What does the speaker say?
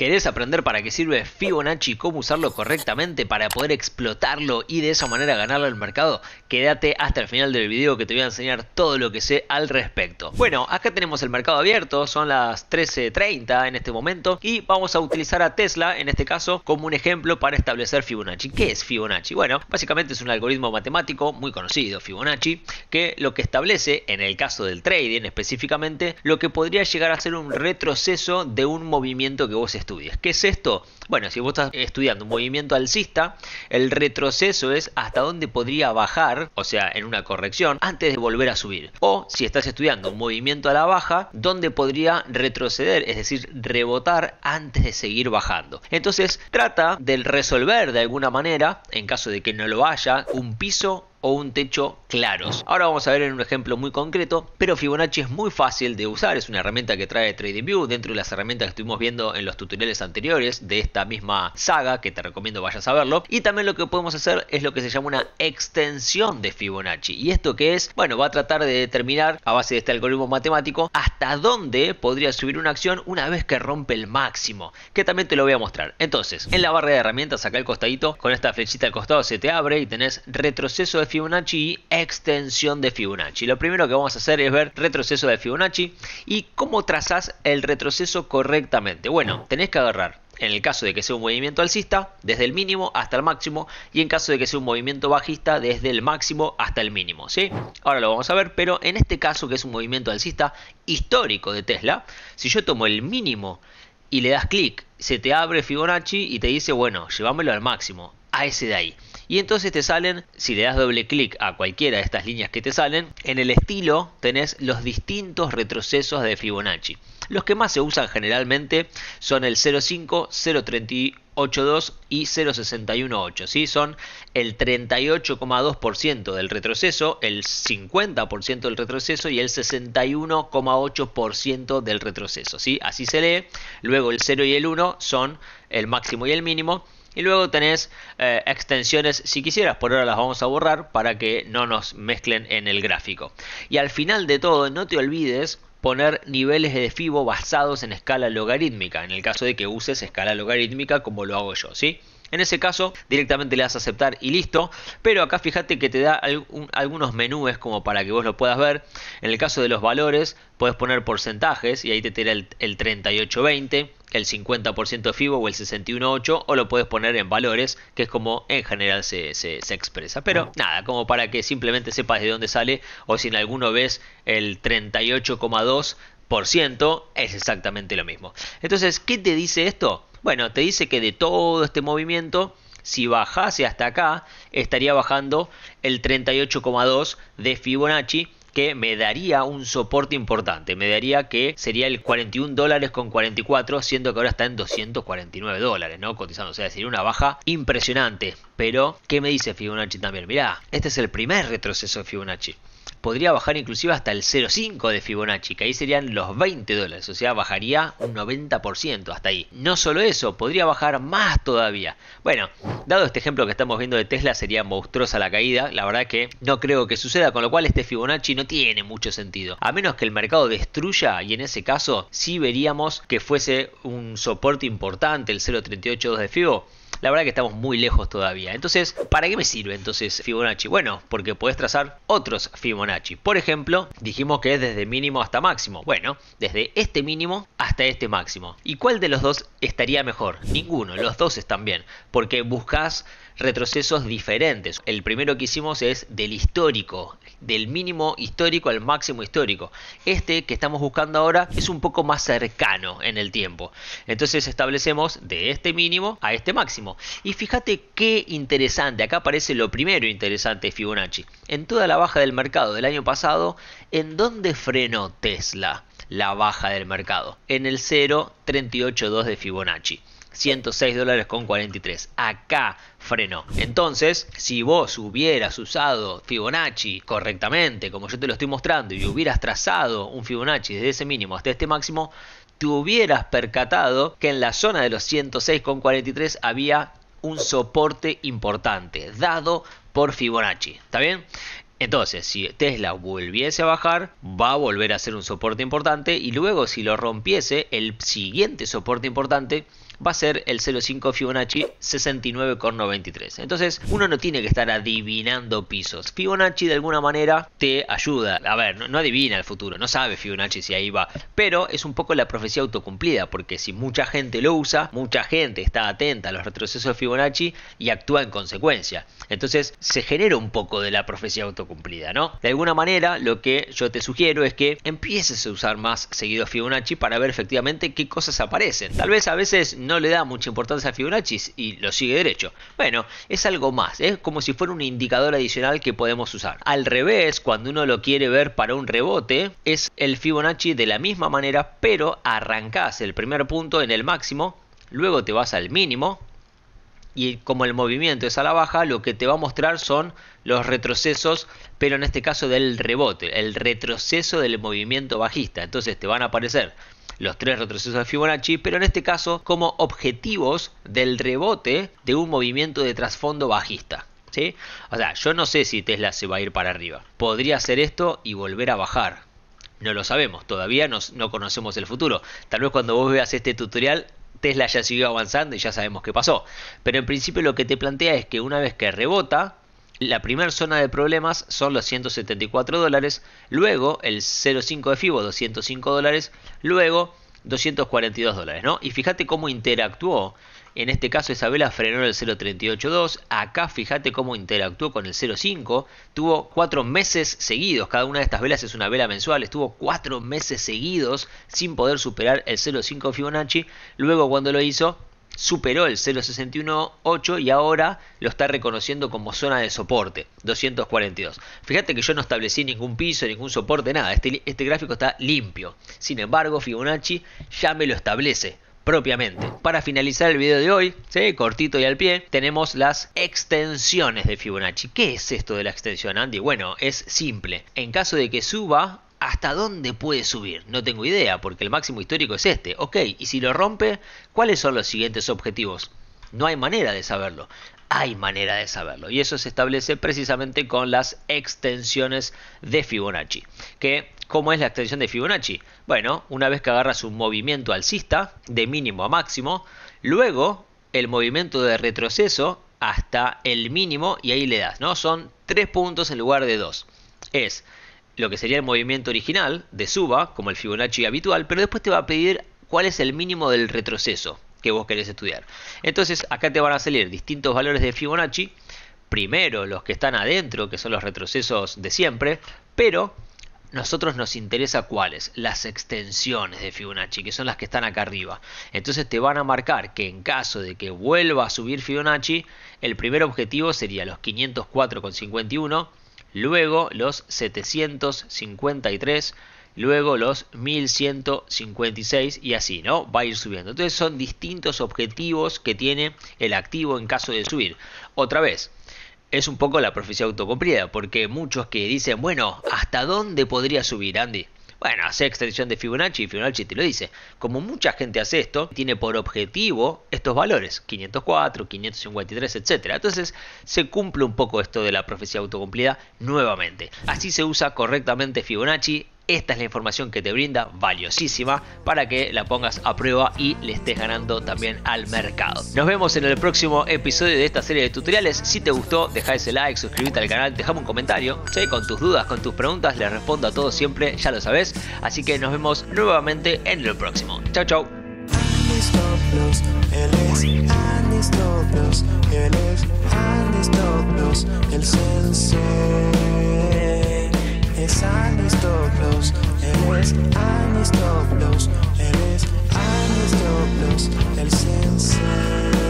¿Querés aprender para qué sirve Fibonacci cómo usarlo correctamente para poder explotarlo y de esa manera en al mercado? Quédate hasta el final del video que te voy a enseñar todo lo que sé al respecto. Bueno, acá tenemos el mercado abierto, son las 13.30 en este momento y vamos a utilizar a Tesla en este caso como un ejemplo para establecer Fibonacci. ¿Qué es Fibonacci? Bueno, básicamente es un algoritmo matemático muy conocido, Fibonacci, que lo que establece, en el caso del trading específicamente, lo que podría llegar a ser un retroceso de un movimiento que vos estás ¿Qué es esto? Bueno, si vos estás estudiando un movimiento alcista, el retroceso es hasta dónde podría bajar, o sea, en una corrección, antes de volver a subir. O si estás estudiando un movimiento a la baja, dónde podría retroceder, es decir, rebotar antes de seguir bajando. Entonces, trata de resolver de alguna manera, en caso de que no lo haya, un piso o un techo claros. Ahora vamos a ver en un ejemplo muy concreto, pero Fibonacci es muy fácil de usar, es una herramienta que trae TradingView dentro de las herramientas que estuvimos viendo en los tutoriales anteriores de esta misma saga, que te recomiendo vayas a verlo. Y también lo que podemos hacer es lo que se llama una extensión de Fibonacci. ¿Y esto que es? Bueno, va a tratar de determinar, a base de este algoritmo matemático, hasta dónde podría subir una acción una vez que rompe el máximo, que también te lo voy a mostrar. Entonces, en la barra de herramientas, acá el costadito, con esta flechita al costado se te abre y tenés retroceso de Fibonacci y extensión de Fibonacci. Lo primero que vamos a hacer es ver retroceso de Fibonacci y cómo trazas el retroceso correctamente. Bueno, tenés que agarrar en el caso de que sea un movimiento alcista, desde el mínimo hasta el máximo, y en caso de que sea un movimiento bajista, desde el máximo hasta el mínimo. ¿sí? Ahora lo vamos a ver, pero en este caso que es un movimiento alcista histórico de Tesla, si yo tomo el mínimo y le das clic, se te abre Fibonacci y te dice, bueno, llévamelo al máximo, a ese de ahí. Y entonces te salen, si le das doble clic a cualquiera de estas líneas que te salen, en el estilo tenés los distintos retrocesos de Fibonacci. Los que más se usan generalmente son el 0.5, 0.31, 0.82 y 0.618. ¿sí? Son el 38,2% del retroceso, el 50% del retroceso y el 61,8% del retroceso. ¿sí? Así se lee. Luego el 0 y el 1 son el máximo y el mínimo. Y luego tenés eh, extensiones, si quisieras, por ahora las vamos a borrar para que no nos mezclen en el gráfico. Y al final de todo, no te olvides poner niveles de FIBO basados en escala logarítmica, en el caso de que uses escala logarítmica como lo hago yo, ¿sí? En ese caso, directamente le das a aceptar y listo. Pero acá fíjate que te da algunos menúes como para que vos lo puedas ver. En el caso de los valores, puedes poner porcentajes y ahí te tira el 3820 el 50% de FIBO o el 61.8 o lo puedes poner en valores, que es como en general se, se, expresa. Pero nada, como para que simplemente sepas de dónde sale o si en alguno ves el 38,2%, es exactamente lo mismo. Entonces, ¿qué te dice esto? Bueno, te dice que de todo este movimiento, si bajase hasta acá, estaría bajando el 38,2 de Fibonacci que me daría un soporte importante, me daría que sería el 41 dólares con 44, siendo que ahora está en 249 dólares, ¿no? Cotizando, o sea, decir una baja impresionante. Pero, ¿qué me dice Fibonacci también? Mirá, este es el primer retroceso de Fibonacci podría bajar inclusive hasta el 0,5 de Fibonacci, que ahí serían los 20 dólares, o sea, bajaría un 90% hasta ahí. No solo eso, podría bajar más todavía. Bueno, dado este ejemplo que estamos viendo de Tesla, sería monstruosa la caída, la verdad que no creo que suceda, con lo cual este Fibonacci no tiene mucho sentido, a menos que el mercado destruya, y en ese caso sí veríamos que fuese un soporte importante el 0,382 de Fibonacci la verdad que estamos muy lejos todavía. Entonces, ¿para qué me sirve entonces Fibonacci? Bueno, porque puedes trazar otros Fibonacci. Por ejemplo, dijimos que es desde mínimo hasta máximo. Bueno, desde este mínimo hasta este máximo. ¿Y cuál de los dos estaría mejor? Ninguno, los dos están bien, porque buscas retrocesos diferentes. El primero que hicimos es del histórico del mínimo histórico al máximo histórico. Este que estamos buscando ahora es un poco más cercano en el tiempo. Entonces establecemos de este mínimo a este máximo. Y fíjate qué interesante, acá aparece lo primero interesante de Fibonacci. En toda la baja del mercado del año pasado, ¿en dónde frenó Tesla la baja del mercado? En el 0.382 de Fibonacci. 106 dólares con 43. Acá frenó. Entonces, si vos hubieras usado Fibonacci correctamente, como yo te lo estoy mostrando, y hubieras trazado un Fibonacci desde ese mínimo hasta este máximo, te hubieras percatado que en la zona de los 106,43 había un soporte importante dado por Fibonacci. ¿Está bien? Entonces, si Tesla volviese a bajar, va a volver a ser un soporte importante y luego si lo rompiese, el siguiente soporte importante va a ser el 0,5 Fibonacci 69,93. Entonces uno no tiene que estar adivinando pisos. Fibonacci de alguna manera te ayuda. A ver, no, adivina el futuro, no sabe Fibonacci si ahí va. Pero es un poco la profecía autocumplida, porque si mucha gente lo usa, mucha gente está atenta a los retrocesos de Fibonacci y actúa en consecuencia. Entonces se genera un poco de la profecía autocumplida, ¿no? De alguna manera lo que yo te sugiero es que empieces a usar más seguido Fibonacci para ver efectivamente qué cosas aparecen. Tal vez a veces no no le da mucha importancia a Fibonacci y lo sigue derecho. Bueno, es algo más, es como si fuera un indicador adicional que podemos usar. Al revés, cuando uno lo quiere ver para un rebote, es el Fibonacci de la misma manera, pero arrancas el primer punto en el máximo, luego te vas al mínimo, y como el movimiento es a la baja, lo que te va a mostrar son los retrocesos, pero en este caso del rebote, el retroceso del movimiento bajista. Entonces te van a aparecer los tres retrocesos de Fibonacci, pero en este caso como objetivos del rebote de un movimiento de trasfondo bajista. O sea, yo no sé si Tesla se va a ir para arriba. Podría hacer esto y volver a bajar. No lo sabemos, todavía no conocemos el futuro. Tal vez cuando vos veas este tutorial Tesla ya siguió avanzando y ya sabemos qué pasó. Pero en principio lo que te plantea es que una vez que rebota, la primera zona de problemas son los 174 dólares, luego el 0,5 de FIBO 205 dólares, luego 242 dólares, ¿no? Y fíjate cómo interactuó. En este caso vela frenó el 0.382, acá fíjate cómo interactuó con el 0.5, tuvo cuatro meses seguidos, cada una de estas velas es una vela mensual, estuvo cuatro meses seguidos sin poder superar el 0.5 Fibonacci, luego cuando lo hizo superó el 0.618 y ahora lo está reconociendo como zona de soporte, 242. Fíjate que yo no establecí ningún piso, ningún soporte, nada. Este, este, gráfico está limpio. Sin embargo, Fibonacci ya me lo establece propiamente. Para finalizar el video de hoy, cortito y al pie, tenemos las extensiones de Fibonacci. ¿Qué es esto de la extensión, Andy? Bueno, es simple. En caso de que suba ¿Hasta dónde puede subir? No tengo idea, porque el máximo histórico es este. Ok, y si lo rompe, ¿cuáles son los siguientes objetivos? No hay manera de saberlo. Hay manera de saberlo. Y eso se establece precisamente con las extensiones de Fibonacci. Que, ¿Cómo es la extensión de Fibonacci? Bueno, una vez que agarras un movimiento alcista, de mínimo a máximo, luego el movimiento de retroceso hasta el mínimo y ahí le das, ¿no? Son tres puntos en lugar de dos. Es lo que sería el movimiento original de suba, como el Fibonacci habitual, pero después te va a pedir cuál es el mínimo del retroceso que vos querés estudiar. Entonces acá te van a salir distintos valores de Fibonacci, primero los que están adentro, que son los retrocesos de siempre, pero nosotros nos interesa cuáles, las extensiones de Fibonacci, que son las que están acá arriba. Entonces te van a marcar que en caso de que vuelva a subir Fibonacci, el primer objetivo sería los 504,51 luego los 753, luego los 1156 y así, ¿no? Va a ir subiendo. Entonces son distintos objetivos que tiene el activo en caso de subir. Otra vez, es un poco la profecía autocumplida, porque muchos que dicen, bueno, ¿hasta dónde podría subir, Andy? Bueno, hace extensión de Fibonacci y Fibonacci te lo dice. Como mucha gente hace esto, tiene por objetivo estos valores, 504, 553, etc. Entonces se cumple un poco esto de la profecía autocumplida nuevamente. Así se usa correctamente Fibonacci esta es la información que te brinda, valiosísima, para que la pongas a prueba y le estés ganando también al mercado. Nos vemos en el próximo episodio de esta serie de tutoriales. Si te gustó, deja ese like, suscríbete al canal, dejame un comentario. Con tus dudas, con tus preguntas, les respondo a todos siempre, ya lo sabes. Así que nos vemos nuevamente en el próximo. Chao, chao eres doblos, eres anistoplos, eres doblos, el sensei.